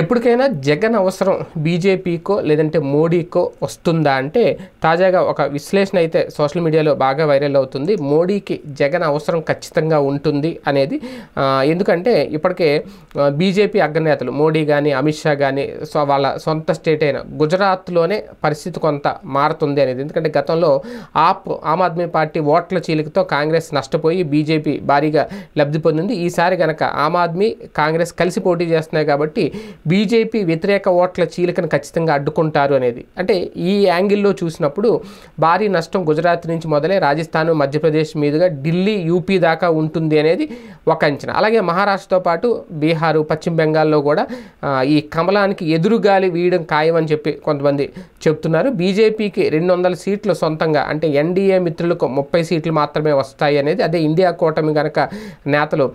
ఎప్పటికైనా జగన్ అవసరం బీజేపీకో లేదంటే మోడీకో వస్తుందా అంటే తాజాగా ఒక విశ్లేషణ అయితే సోషల్ మీడియాలో బాగా వైరల్ అవుతుంది మోడీకి జగన్ అవసరం ఖచ్చితంగా ఉంటుంది అనేది ఎందుకంటే ఇప్పటికే బీజేపీ అగ్రనేతలు మోడీ కానీ అమిత్ షా కానీ సో వాళ్ళ సొంత స్టేట్ అయిన గుజరాత్లోనే పరిస్థితి కొంత మారుతుంది అనేది ఎందుకంటే గతంలో ఆప్ ఆమ్ ఆద్మీ పార్టీ ఓట్ల చీలికతో కాంగ్రెస్ నష్టపోయి బీజేపీ భారీగా లబ్ధి పొందింది ఈసారి కనుక ఆమ్ ఆద్మీ కాంగ్రెస్ కలిసి పోటీ చేస్తున్నాయి కాబట్టి బీజేపీ వ్యతిరేక ఓట్ల చీలికను ఖచ్చితంగా అడ్డుకుంటారు అనేది అంటే ఈ యాంగిల్లో చూసినప్పుడు భారీ నష్టం గుజరాత్ నుంచి మొదలై రాజస్థాన్ మధ్యప్రదేశ్ మీదుగా ఢిల్లీ యూపీ దాకా ఉంటుంది అనేది ఒక అంచనా అలాగే మహారాష్ట్రతో పాటు బీహారు పశ్చిమ బెంగాల్లో కూడా ఈ కమలానికి ఎదురుగాలి వీయడం ఖాయమని చెప్పి కొంతమంది చెప్తున్నారు బీజేపీకి రెండు వందల సీట్లు సొంతంగా అంటే ఎన్డీఏ మిత్రులకు ముప్పై సీట్లు మాత్రమే వస్తాయి అనేది అదే ఇండియా కూటమి కనుక నేతలు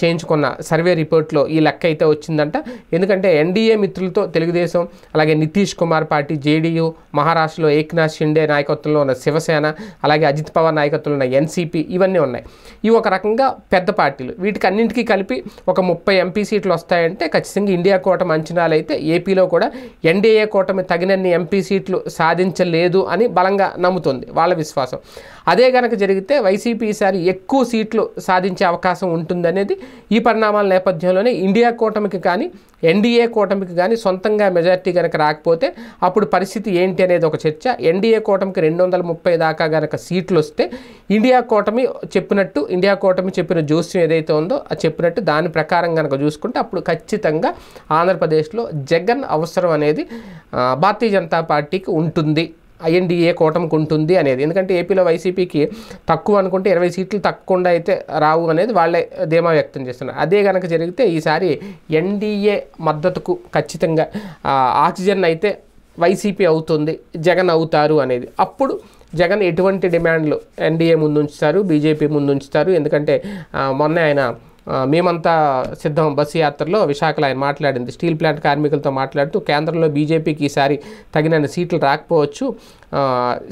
చేయించుకున్న సర్వే రిపోర్ట్లో ఈ లెక్క అయితే వచ్చిందంట ఎందుకంటే అంటే ఎన్డీఏ మిత్రులతో తెలుగుదేశం అలాగే నితీష్ కుమార్ పార్టీ జేడీయూ మహారాష్ట్రలో ఏక్నాథ్ షిండే నాయకత్వంలో ఉన్న శివసేన అలాగే అజిత్ పవార్ నాయకత్వంలో ఉన్న ఎన్సీపీ ఇవన్నీ ఉన్నాయి ఇవి ఒక రకంగా పెద్ద పార్టీలు వీటికి అన్నింటికీ కలిపి ఒక ముప్పై ఎంపీ సీట్లు వస్తాయంటే ఖచ్చితంగా ఇండియా కూటమి అంచనాలు అయితే ఏపీలో కూడా ఎన్డీఏ కూటమి తగినన్ని ఎంపీ సీట్లు సాధించలేదు అని బలంగా నమ్ముతుంది వాళ్ళ విశ్వాసం అదే కనుక జరిగితే వైసీపీ ఈసారి ఎక్కువ సీట్లు సాధించే అవకాశం ఉంటుందనేది ఈ పరిణామాల నేపథ్యంలోనే ఇండియా కూటమికి కానీ ఎన్డీఏ ఎన్డీఏ కూటమికి కానీ సొంతంగా మెజార్టీ కనుక రాకపోతే అప్పుడు పరిస్థితి ఏంటి అనేది ఒక చర్చ ఎన్డీఏ కూటమికి రెండు వందల ముప్పై దాకా కనుక సీట్లు వస్తే ఇండియా కూటమి చెప్పినట్టు ఇండియా కూటమి చెప్పిన జోస్యం ఏదైతే ఉందో అది చెప్పినట్టు దాని ప్రకారం కనుక చూసుకుంటే అప్పుడు ఖచ్చితంగా ఆంధ్రప్రదేశ్లో జగన్ అవసరం అనేది భారతీయ జనతా పార్టీకి ఉంటుంది ఐఎన్డీఏ కూటమికి ఉంటుంది అనేది ఎందుకంటే ఏపీలో వైసీపీకి తక్కువ అనుకుంటే ఇరవై సీట్లు తక్కువకుండా అయితే రావు అనేది వాళ్ళే ధీమా వ్యక్తం చేస్తున్నారు అదే కనుక జరిగితే ఈసారి ఎన్డీఏ మద్దతుకు ఖచ్చితంగా ఆక్సిజన్ అయితే వైసీపీ అవుతుంది జగన్ అవుతారు అనేది అప్పుడు జగన్ ఎటువంటి డిమాండ్లు ఎన్డీఏ ముందుంచుతారు బీజేపీ ముందుంచుతారు ఎందుకంటే మొన్న ఆయన మేమంతా సిద్ధం బస్సు యాత్రలో విశాఖలో ఆయన మాట్లాడింది స్టీల్ ప్లాంట్ కార్మికులతో మాట్లాడుతూ కేంద్రంలో బీజేపీకి ఈసారి తగినన్ని సీట్లు రాకపోవచ్చు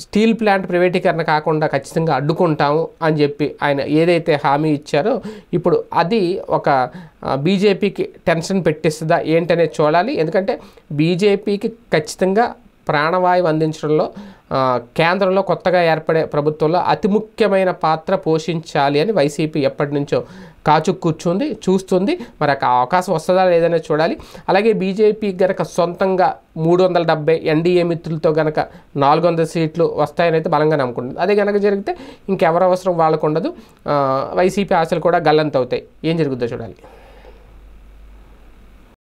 స్టీల్ ప్లాంట్ ప్రైవేటీకరణ కాకుండా ఖచ్చితంగా అడ్డుకుంటాము అని చెప్పి ఆయన ఏదైతే హామీ ఇచ్చారో ఇప్పుడు అది ఒక బీజేపీకి టెన్షన్ పెట్టిస్తుందా ఏంటనేది చూడాలి ఎందుకంటే బీజేపీకి ఖచ్చితంగా ప్రాణవాయువు అందించడంలో కేంద్రంలో కొత్తగా ఏర్పడే ప్రభుత్వంలో అతి ముఖ్యమైన పాత్ర పోషించాలి అని వైసీపీ ఎప్పటి నుంచో కాచు కూర్చుంది చూస్తుంది మరి ఆ అవకాశం వస్తుందా లేదనే చూడాలి అలాగే బీజేపీ గనక సొంతంగా మూడు వందల డెబ్బై ఎన్డీఏ మిత్రులతో గనక నాలుగు వందల సీట్లు వస్తాయని అయితే బలంగా నమ్ముకుంటుంది అదే గనక జరిగితే ఇంకెవరు అవసరం వాళ్ళకు ఉండదు వైసీపీ ఆశలు కూడా గల్లంతవుతాయి ఏం జరుగుద్దో చూడాలి